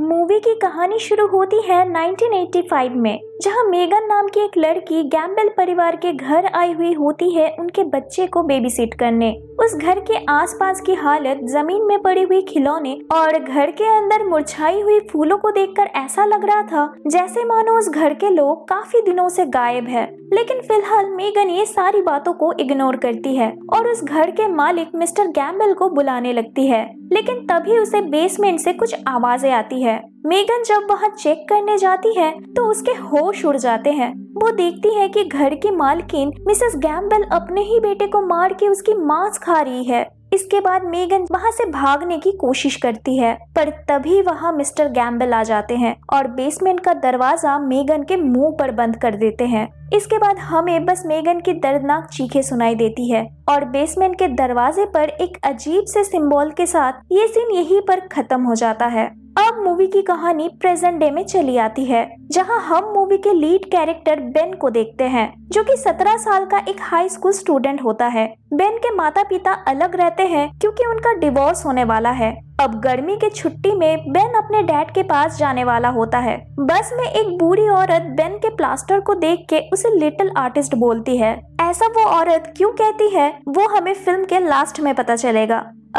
movie की कहानी शुरू होती है 1985 में जहां मेगन नाम की एक लड़की गैम्बल परिवार के घर आई हुई होती है उनके बच्चे को बेबीसिट करने उस घर के आसपास की हालत जमीन में पड़ी हुई खिलौने और घर के अंदर मुरझाई हुई फूलों को देखकर ऐसा लग रहा था जैसे मानो उस घर के लोग काफी दिनों से गायब है लेकिन फिलहाल मेगन ये सारी बातों को इग्नोर करती है और उस घर के मालिक मिस्टर गैम्बल को बुलाने लगती है लेकिन तभी उसे बेसमेंट से कुछ आवाजें आती है मेगन जब वहाँ चेक करने जाती है तो उसके होश उड़ जाते हैं वो देखती है कि घर की मालकिन मिसेस गैम्बल अपने ही बेटे को मार के उसकी मांस खा रही है इसके बाद मेगन वहां से भागने की कोशिश करती है पर तभी वहां मिस्टर गैम्बल आ जाते हैं और बेसमेंट का दरवाजा मेगन के मुंह पर बंद कर देते हैं इसके बाद हमें बस मेगन की दर्दनाक चीखें सुनाई देती है और बेसमेंट के दरवाजे पर एक अजीब से सिंबल के साथ ये सीन यहीं पर खत्म हो जाता है मूवी की कहानी प्रेजेंट डे में चली आती है जहां हम मूवी के लीड कैरेक्टर बेन को देखते हैं जो कि 17 साल का एक हाई स्कूल स्टूडेंट होता है बेन के माता पिता अलग रहते हैं क्योंकि उनका डिवोर्स होने वाला है अब गर्मी के छुट्टी में बेन अपने डैड के पास जाने वाला होता है बस में एक बूढ़ी औरत बेन के प्लास्टर को देख के उसे लिटिल आर्टिस्ट बोलती है ऐसा वो औरत क्यों कहती है वो हमें फिल्म के लास्ट में पता चलेगा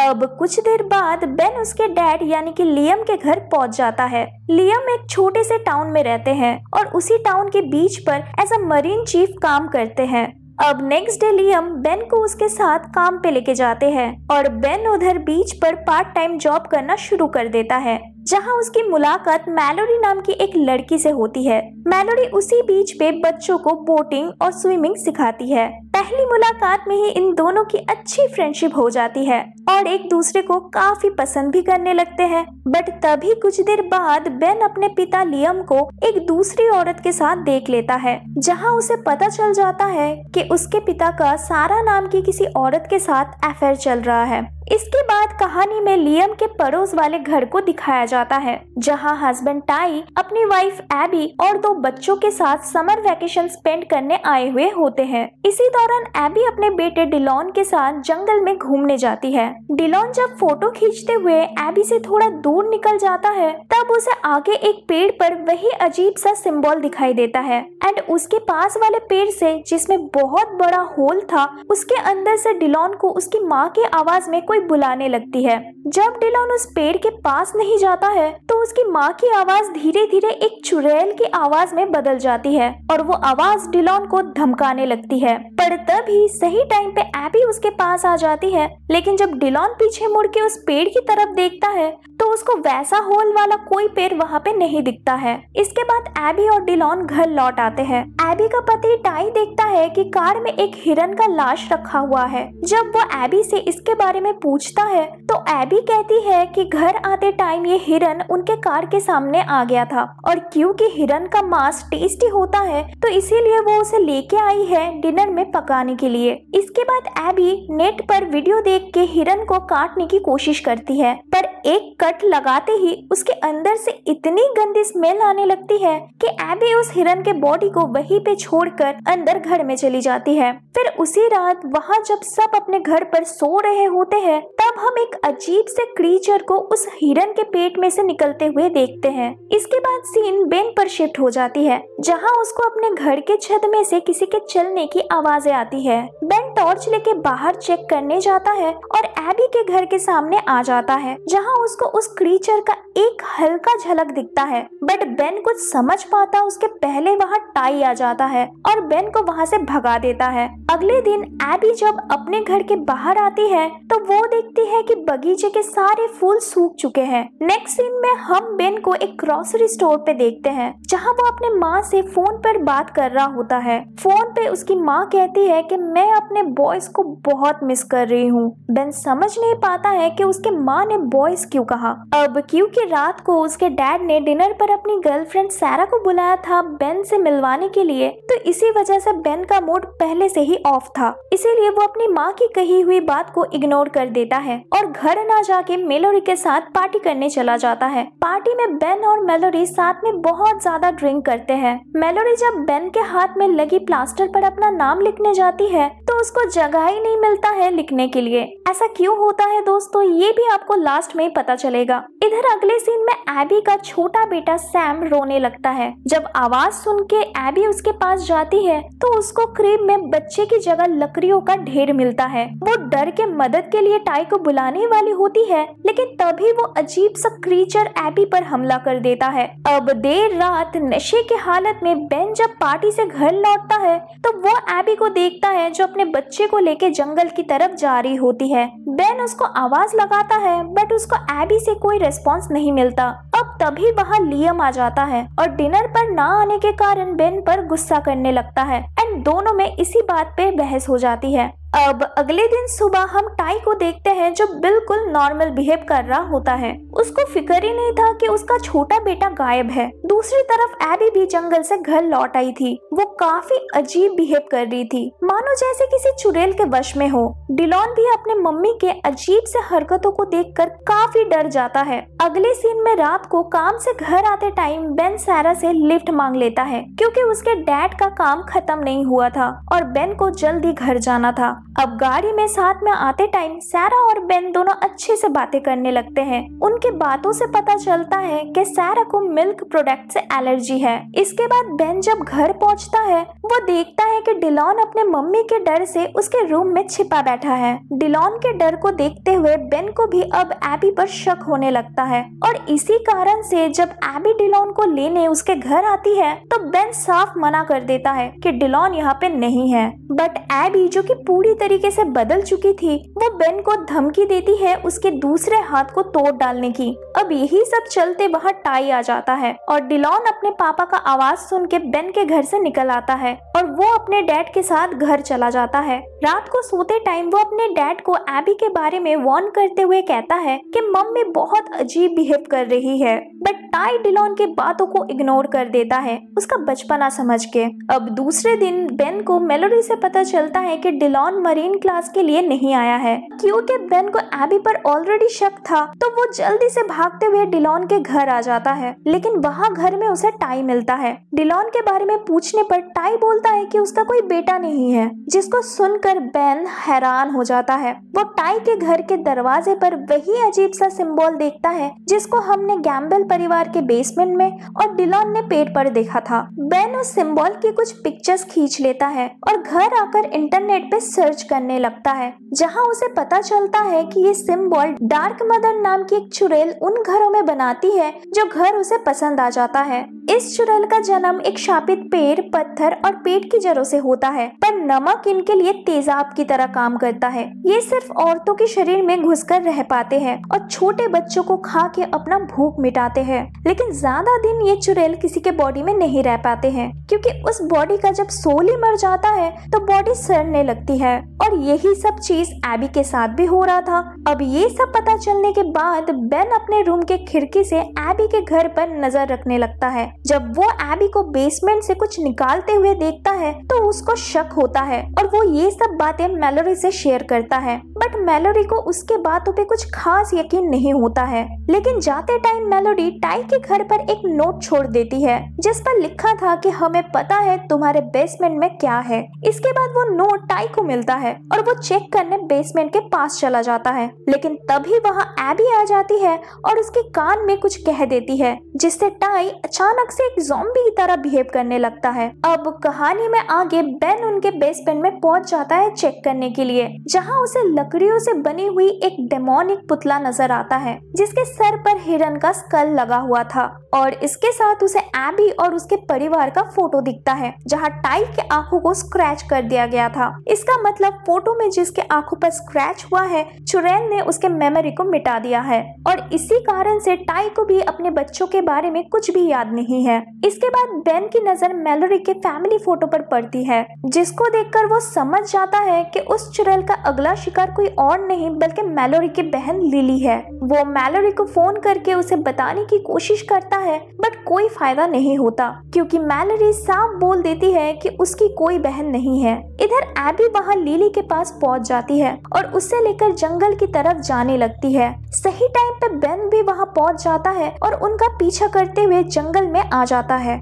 अब कुछ देर बाद बेन उसके डैड यानी कि लियम के घर पहुंच जाता है लियम एक छोटे से टाउन में रहते हैं और उसी टाउन के बीच पर एज अ मरीन चीफ काम करते हैं अब नेक्स्ट डे लियम बेन को उसके साथ काम पे लेके जाते हैं और बेन उधर बीच पर पार्ट टाइम जॉब करना शुरू कर देता है जहां उसकी मुलाकात मेलोडी नाम की एक लड़की से होती है मेलोडी उसी बीच पे बच्चों को बोटिंग और स्विमिंग सिखाती है पहली मुलाकात में ही इन दोनों की अच्छी फ्रेंडशिप हो जाती है और एक दूसरे को काफी पसंद भी करने लगते हैं बट तभी कुछ देर बाद बेन अपने पिता लियम को एक दूसरी औरत के साथ देख लेता है जहां उसे पता चल जाता है कि उसके पिता का सारा नाम की किसी औरत के साथ अफेयर चल रहा है इसके बाद कहानी में लियम के पड़ोस वाले घर को दिखाया जाता है जहां हस्बैंड टाई अपनी वाइफ एबी और दो बच्चों के साथ समर वैकेशन स्पेंड करने आए हुए होते हैं इसी दौरान एबी अपने बेटे डिलोन के साथ जंगल में घूमने जाती है डिलोन जब फोटो खींचते हुए एबी से थोड़ा दूर निकल जाता है तब उसे आगे एक पेड़ पर वही अजीब सा सिंबल दिखाई देता है एंड उसके पास वाले पेड़ से जिसमें बहुत बड़ा होल था उसके अंदर से डिलोन को उसकी माँ की आवाज में कोई बुलाने लगती है जब डिलोन उस पेड़ के पास नहीं जाता है तो उसकी माँ की आवाज धीरे धीरे एक चुड़ैल की आवाज में बदल जाती है और वो आवाज डिलोन को धमकाने लगती है पर तभी सही टाइम पे एपी उसके पास आ जाती है लेकिन जब डिलोन पीछे मुड़ के उस पेड़ की तरफ देखता है तो उसको वैसा होल वाला कोई पेड़ वहाँ पे नहीं दिखता है इसके बाद एबी और डिलोन घर लौट आते हैं एबी का पति टाई देखता है कि कार में एक हिरन का लाश रखा हुआ है जब वो एबी से इसके बारे में पूछता है तो एबी कहती है कि घर आते टाइम ये हिरन उनके कार के सामने आ गया था और क्योंकि हिरन का मांस टेस्टी होता है तो इसीलिए वो उसे लेके आई है डिनर में पकाने के लिए इसके बाद एबी नेट पर वीडियो देख के हिरन को काटने की कोशिश करती है पर एक कट लगाते ही उसके अंदर से इतनी गंदी स्मेल आने लगती है कि एबी उस हिरन के बॉडी को वहीं पे छोड़कर अंदर घर में चली जाती है फिर उसी रात वहाँ जब सब अपने घर पर सो रहे होते हैं तब हम एक अजीब से क्रीचर को उस हिरन के पेट में से निकलते हुए देखते हैं इसके बाद सीन बेन पर शिफ्ट हो जाती है जहाँ उसको अपने घर के छत में से किसी के चलने की आवाजें आती है बेन टॉर्च लेके बाहर चेक करने जाता है और एबी के घर के सामने आ जाता है जहाँ जहां उसको उस क्रीचर का एक हल्का झलक दिखता है बट बेन कुछ समझ पाता उसके पहले वहाँ टाई आ जाता है और बेन को वहाँ से भगा देता है अगले दिन एबी जब अपने घर के बाहर आती है तो वो देखती है कि बगीचे के सारे फूल सूख चुके हैं नेक्स्ट सीन में हम बेन को एक ग्रोसरी स्टोर पे देखते हैं जहाँ वो अपने माँ से फोन पर बात कर रहा होता है फोन पे उसकी माँ कहती है कि मैं अपने बॉयज को बहुत मिस कर रही हूँ बेन समझ नहीं पाता है कि उसके माँ ने बॉयज थैंक्स क्यों कहा अब क्योंकि रात को उसके डैड ने डिनर पर अपनी गर्लफ्रेंड सारा को बुलाया था बेन से मिलवाने के लिए तो इसी वजह से बेन का मूड पहले से ही ऑफ था इसीलिए वो अपनी माँ की कही हुई बात को इग्नोर कर देता है और घर न जाके मेलोरी के साथ पार्टी करने चला जाता है पार्टी में बेन और मेलोरी साथ में बहुत ज्यादा ड्रिंक करते हैं मेलोरी जब बेन के हाथ में लगी प्लास्टर पर अपना नाम लिखने जाती है तो उसको जगह ही नहीं मिलता है लिखने के लिए ऐसा क्यों होता है दोस्तों ये भी आपको लास्ट में हमें पता चलेगा इधर अगले सीन में एबी का छोटा बेटा सैम रोने लगता है जब आवाज सुन के एबी उसके पास जाती है तो उसको क्रीम में बच्चे की जगह लकड़ियों का ढेर मिलता है वो डर के मदद के लिए टाई को बुलाने वाली होती है लेकिन तभी वो अजीब सा क्रीचर एबी पर हमला कर देता है अब देर रात नशे के हालत में बेन जब पार्टी से घर लौटता है तो वो एबी को देखता है जो अपने बच्चे को लेके जंगल की तरफ जा रही होती है बेन उसको आवाज लगाता है बट उसको एबी से कोई रेस्पॉन्स नहीं मिलता अब तभी वहाँ लियम आ जाता है और डिनर पर ना आने के कारण बेन पर गुस्सा करने लगता है एंड दोनों में इसी बात पे बहस हो जाती है अब अगले दिन सुबह हम टाई को देखते हैं जो बिल्कुल नॉर्मल बिहेव कर रहा होता है उसको फिक्र ही नहीं था कि उसका छोटा बेटा गायब है दूसरी तरफ एबी भी जंगल से घर लौट आई थी वो काफी अजीब बिहेव कर रही थी मानो जैसे किसी चुड़ैल के वश में हो डिलॉन भी अपने मम्मी के अजीब से हरकतों को कर काफी डर जाता है अगले सीन में रात को काम से घर आते टाइम बेन सारा से लिफ्ट मांग लेता है क्योंकि उसके डैड का काम खत्म नहीं हुआ था और बेन को जल्द ही घर जाना था अब गाड़ी में साथ में आते टाइम सारा और बेन दोनों अच्छे से बातें करने लगते हैं उनके बातों से पता चलता है कि सारा को मिल्क प्रोडक्ट से एलर्जी है इसके बाद बेन जब घर पहुंचता है वो देखता है कि डिलोन अपने मम्मी के डर से उसके रूम में छिपा बैठा है डिलोन के डर को देखते हुए बेन को भी अब एबी पर शक होने लगता है और इसी कारण से जब एबी डिलोन को लेने उसके घर आती है तो बेन साफ मना कर देता है कि डिलोन यहाँ पे नहीं है बट एबी जो कि पूरी बुरी तरीके से बदल चुकी थी वो बेन को धमकी देती है उसके दूसरे हाथ को तोड़ डालने की अब यही सब चलते वहाँ टाई आ जाता है और डिलोन अपने पापा का आवाज सुन के बेन के घर से निकल आता है और वो अपने डैड के साथ घर चला जाता है रात को सोते टाइम वो अपने डैड को एबी के बारे में वार्न करते हुए कहता है कि मम्मी बहुत अजीब बिहेव कर रही है बट टाई डिलोन की बातों को इग्नोर कर देता है उसका बचपना समझ के अब दूसरे दिन बेन को मेलोरी से पता चलता है कि डिलोन मरीन क्लास के लिए नहीं आया है क्योंकि बेन को एबी पर ऑलरेडी शक था तो वो जल्दी से भागते हुए डिलोन के घर आ जाता है लेकिन वहाँ घर में उसे टाई मिलता है डिलोन के बारे में पूछने पर टाई बोलता है कि उसका कोई बेटा नहीं है जिसको सुनकर बेन हैरान हो जाता है वो टाई के घर के दरवाजे पर वही अजीब सा सिम्बॉल देखता है जिसको हमने गैम्बल परिवार के बेसमेंट में और डिलोन ने पेट पर देखा था बेन उस सिम्बॉल की कुछ पिक्चर्स खींच लेता है और घर आकर इंटरनेट पे सर्च सर्च करने लगता है जहां उसे पता चलता है कि ये सिम्बॉल डार्क मदर नाम की एक चुड़ैल उन घरों में बनाती है जो घर उसे पसंद आ जाता है इस चुड़ैल का जन्म एक शापित पेड़ पत्थर और पेट की जड़ों से होता है पर नमक इनके लिए तेजाब की तरह काम करता है ये सिर्फ औरतों के शरीर में घुस रह पाते हैं और छोटे बच्चों को खा के अपना भूख मिटाते हैं लेकिन ज्यादा दिन ये चुड़ैल किसी के बॉडी में नहीं रह पाते हैं क्योंकि उस बॉडी का जब सोल ही मर जाता है तो बॉडी सड़ने लगती है है और यही सब चीज एबी के साथ भी हो रहा था अब ये सब पता चलने के बाद बेन अपने रूम के खिड़की से एबी के घर पर नजर रखने लगता है जब वो एबी को बेसमेंट से कुछ निकालते हुए देखता है तो उसको शक होता है और वो ये सब बातें मेलोरी से शेयर करता है बट मेलोरी को उसके बातों पे कुछ खास यकीन नहीं होता है लेकिन जाते टाइम मेलोडी टाई के घर पर एक नोट छोड़ देती है जिस पर लिखा था कि हमें पता है तुम्हारे बेसमेंट में क्या है इसके बाद वो नोट टाई को मिलता लगता है और वो चेक करने बेसमेंट के पास चला जाता है लेकिन तभी वहाँ एबी आ जाती है और उसके कान में कुछ कह देती है जिससे टाई अचानक से एक जोम्बी की तरह बिहेव करने लगता है अब कहानी में आगे बेन उनके बेसमेंट में पहुंच जाता है चेक करने के लिए जहाँ उसे लकड़ियों से बनी हुई एक डेमोनिक पुतला नजर आता है जिसके सर पर हिरन का स्कल लगा हुआ था और इसके साथ उसे एबी और उसके परिवार का फोटो दिखता है जहाँ टाई की आंखों को स्क्रैच कर दिया गया था इसका मतलब मतलब फोटो में जिसके आंखों पर स्क्रैच हुआ है चुरैल ने उसके मेमोरी को मिटा दिया है और इसी कारण से टाई को भी अपने बच्चों के बारे में कुछ भी याद नहीं है इसके बाद बेन की नजर मेलोरी के फैमिली फोटो पर पड़ती है जिसको देखकर वो समझ जाता है कि उस चुरैल का अगला शिकार कोई और नहीं बल्कि मेलोरी की बहन लिली है वो मेलोरी को फोन करके उसे बताने की कोशिश करता है बट कोई फायदा नहीं होता क्योंकि मेलोरी साफ बोल देती है कि उसकी कोई बहन नहीं है इधर एबी वहाँ लीली लिली के पास पहुंच जाती है और उसे लेकर जंगल की तरफ जाने लगती है सही टाइम पे बेन भी वहाँ पहुँच जाता है और उनका पीछा करते हुए जंगल में आ जाता है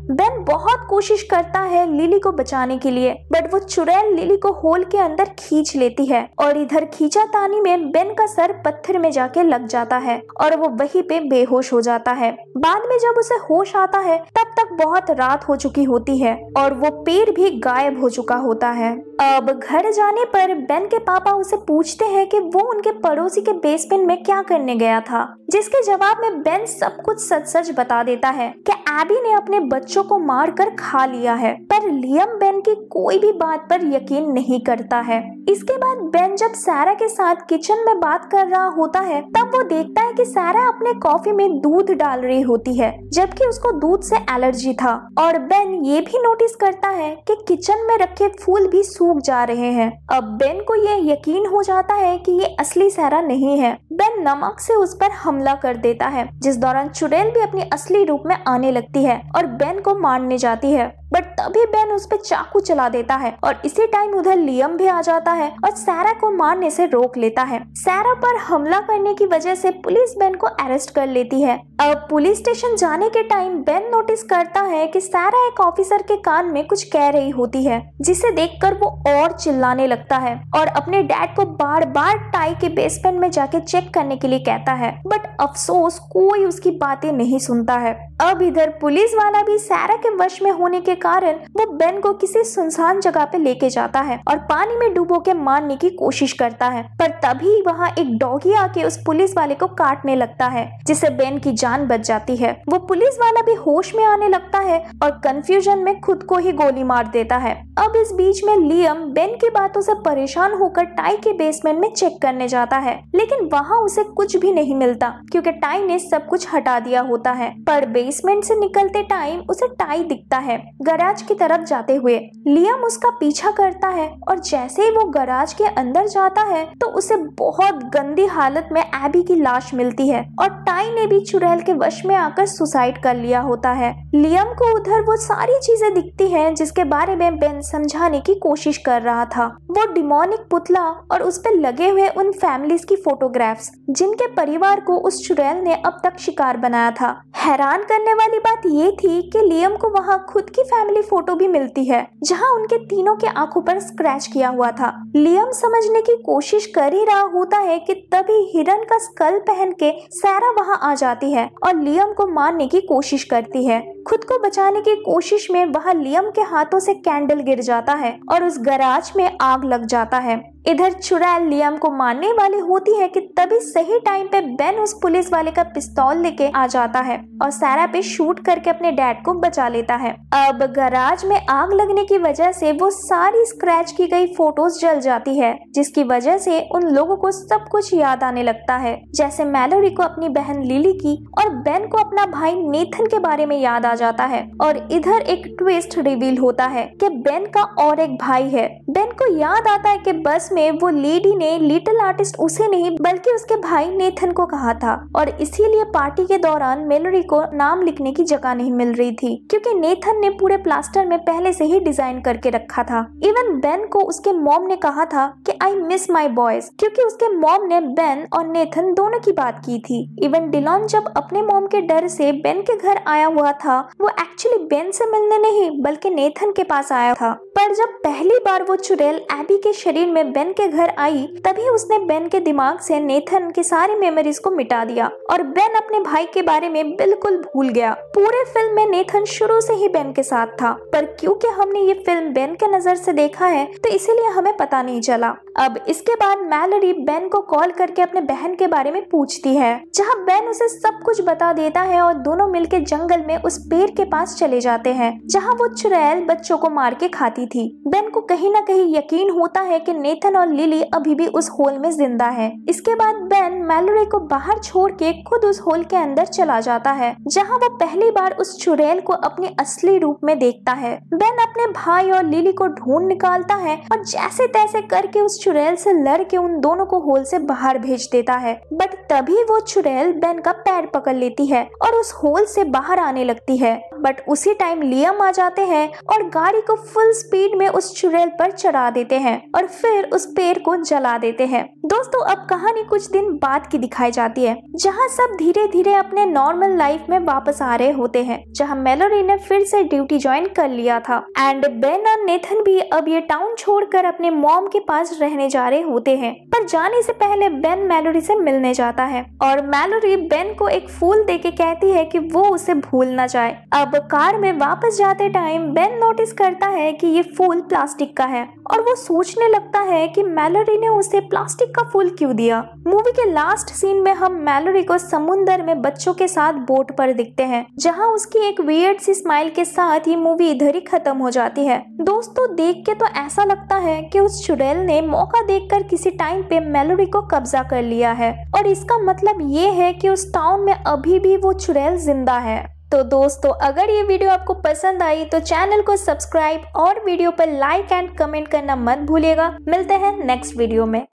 बहुत कोशिश करता है लिली को बचाने के लिए बट वो चुड़ैल लिली को होल के अंदर खींच लेती है और इधर खींचा तानी में बेन का सर पत्थर में जाके लग जाता है और वो वहीं पे बेहोश हो जाता है बाद में जब उसे होश आता है तब तक बहुत रात हो चुकी होती है और वो पेड़ भी गायब हो चुका होता है अब घर जाने पर बेन के पापा उसे पूछते हैं कि वो उनके पड़ोसी के बेसमेंट में क्या करने गया था जिसके जवाब में बेन सब कुछ सच सच बता देता है कि एबी ने अपने बच्चों को मार मार कर खा लिया है पर लियम बेन की कोई भी बात पर यकीन नहीं करता है इसके बाद बेन जब सारा के साथ किचन में बात कर रहा होता है तब वो देखता है कि सारा अपने कॉफी में दूध डाल रही होती है जबकि उसको दूध से एलर्जी था और बेन ये भी नोटिस करता है कि किचन में रखे फूल भी सूख जा रहे हैं अब बेन को ये यकीन हो जाता है कि ये असली सारा नहीं है बेन नमक से उस पर हमला कर देता है जिस दौरान चुड़ैल भी अपनी असली रूप में आने लगती है और बेन को मारने जाती है बट तभी बेन उस पर चाकू चला देता है और इसी टाइम उधर लियम भी आ जाता है और सारा को मारने से रोक लेता है सारा पर हमला करने की वजह से पुलिस बेन को अरेस्ट कर लेती है अब पुलिस स्टेशन जाने के टाइम बेन नोटिस करता है कि सारा एक ऑफिसर के कान में कुछ कह रही होती है जिसे देखकर वो और चिल्लाने लगता है और अपने डैड को बार बार टाई के बेसमेंट में जाके चेक करने के लिए कहता है बट अफसोस कोई उसकी बातें नहीं सुनता है अब इधर पुलिस वाला भी सारा के वश में होने के कारण वो बेन को किसी सुनसान जगह पे लेके जाता है और पानी में डूबो के मारने की कोशिश करता है पर तभी वहाँ एक डॉगी आके उस पुलिस वाले को काटने लगता है जिससे बेन की जान बच जाती है वो पुलिस वाला भी होश में आने लगता है और कंफ्यूजन में खुद को ही गोली मार देता है अब इस बीच में लियम बेन की बातों से परेशान होकर टाई के बेसमेंट में चेक करने जाता है लेकिन वहाँ उसे कुछ भी नहीं मिलता क्योंकि टाई ने सब कुछ हटा दिया होता है पर बेसमेंट से निकलते टाइम उसे टाई दिखता है गराज की तरफ जाते हुए लियम उसका पीछा करता है और जैसे ही वो गराज के अंदर जाता है तो उसे बहुत गंदी हालत में एबी की लाश मिलती है और टाई ने भी चुड़ैल के वश में आकर सुसाइड कर लिया होता है लियम को उधर वो सारी चीजें दिखती है जिसके बारे में बेन समझाने की कोशिश कर रहा था वो डिमोनिक पुतला और उस पर लगे हुए उन फैमिलीज की फोटोग्राफ्स जिनके परिवार को उस चुड़ैल ने अब तक शिकार बनाया था हैरान करने वाली बात ये थी कि लियम को वहाँ खुद की फैमिली फोटो भी मिलती है जहाँ उनके तीनों के आंखों पर स्क्रैच किया हुआ था लियम समझने की कोशिश कर ही रहा होता है कि तभी हिरन का स्कल पहन के सारा वहाँ आ जाती है और लियम को मारने की कोशिश करती है खुद को बचाने की कोशिश में वहाँ लियम के हाथों से कैंडल गिर जाता है और उस गराज में आग लग जाता है इधर चुड़ैल लियम को मानने वाली होती है कि तभी सही टाइम पे बेन उस पुलिस वाले का पिस्तौल लेके आ जाता है और सारा पे शूट करके अपने डैड को बचा लेता है अब गराज में आग लगने की वजह से वो सारी स्क्रैच की गई फोटोज जल जाती है जिसकी वजह से उन लोगों को सब कुछ याद आने लगता है जैसे मैलोरी को अपनी बहन लिली की और बेन को अपना भाई नेथन के बारे में याद आ जाता है और इधर एक ट्विस्ट रिवील होता है की बेन का और एक भाई है बेन को याद आता है की बस में वो लेडी ने लिटिल आर्टिस्ट उसे नहीं बल्कि उसके भाई नेथन को कहा था और इसीलिए पार्टी के दौरान मेलोरी को नाम लिखने की जगह नहीं मिल रही थी क्योंकि नेथन ने पूरे प्लास्टर में पहले से ही डिजाइन करके रखा था इवन बेन को उसके मॉम ने कहा था कि आई मिस माई बॉयज क्योंकि उसके मॉम ने बेन और नेथन दोनों की बात की थी इवन डिलोन जब अपने मॉम के डर से बेन के घर आया हुआ था वो एक्चुअली बेन से मिलने नहीं बल्कि नेथन के पास आया था पर जब पहली बार वो चुड़ैल एबी के शरीर में बेन बेन के घर आई तभी उसने बेन के दिमाग से नेथन के सारे मेमोरीज को मिटा दिया और बेन अपने भाई के बारे में बिल्कुल भूल गया पूरे फिल्म में नेथन शुरू से ही बेन के साथ था पर क्योंकि हमने ये फिल्म बेन के नजर से देखा है तो इसीलिए हमें पता नहीं चला अब इसके बाद मैलरी बेन को कॉल करके अपने बहन के बारे में पूछती है जहाँ बेन उसे सब कुछ बता देता है और दोनों मिल जंगल में उस पेड़ के पास चले जाते हैं जहाँ वो चुड़ैल बच्चों को मार के खाती थी बेन को कहीं ना कहीं यकीन होता है कि नेथन और लिली अभी भी उस होल में जिंदा है इसके बाद बेन मैलोरे को बाहर छोड़ के खुद उस होल के अंदर चला जाता है जहाँ वो पहली बार उस चुड़ैल को अपने असली रूप में देखता है बेन अपने भाई और लिली को ढूंढ निकालता है और जैसे तैसे करके उस चुड़ैल से लड़ के उन दोनों को होल से बाहर भेज देता है बट तभी वो चुड़ैल बेन का पैर पकड़ लेती है और उस होल से बाहर आने लगती है बट उसी टाइम लियम आ जाते हैं और गाड़ी को फुल स्पीड में उस चुड़ैल पर चढ़ा देते हैं और फिर उस पेड़ को जला देते हैं दोस्तों अब कहानी कुछ दिन बाद की दिखाई जाती है जहाँ सब धीरे धीरे अपने नॉर्मल लाइफ में वापस आ रहे होते हैं जहाँ मेलोरी ने फिर से ड्यूटी ज्वाइन कर लिया था एंड बेन और नेथन भी अब ये टाउन छोड़कर अपने मॉम के पास रहने जा रहे होते हैं पर जाने से पहले बेन मेलोरी से मिलने जाता है और मेलोरी बेन को एक फूल दे के कहती है कि वो उसे भूल ना जाए अब अब कार में वापस जाते टाइम बेन नोटिस करता है कि ये फूल प्लास्टिक का है और वो सोचने लगता है कि मैलोरी ने उसे प्लास्टिक का फूल क्यों दिया मूवी के लास्ट सीन में हम मैलोरी को समुन्दर में बच्चों के साथ बोट पर दिखते हैं जहाँ उसकी एक वियर्ड सी स्माइल के साथ ये मूवी इधर ही खत्म हो जाती है दोस्तों देख के तो ऐसा लगता है कि उस चुड़ैल ने मौका देखकर किसी टाइम पे मेलोडी को कब्जा कर लिया है और इसका मतलब ये है कि उस टाउन में अभी भी वो चुड़ैल जिंदा है तो दोस्तों अगर ये वीडियो आपको पसंद आई तो चैनल को सब्सक्राइब और वीडियो पर लाइक एंड कमेंट करना मत भूलिएगा मिलते हैं नेक्स्ट वीडियो में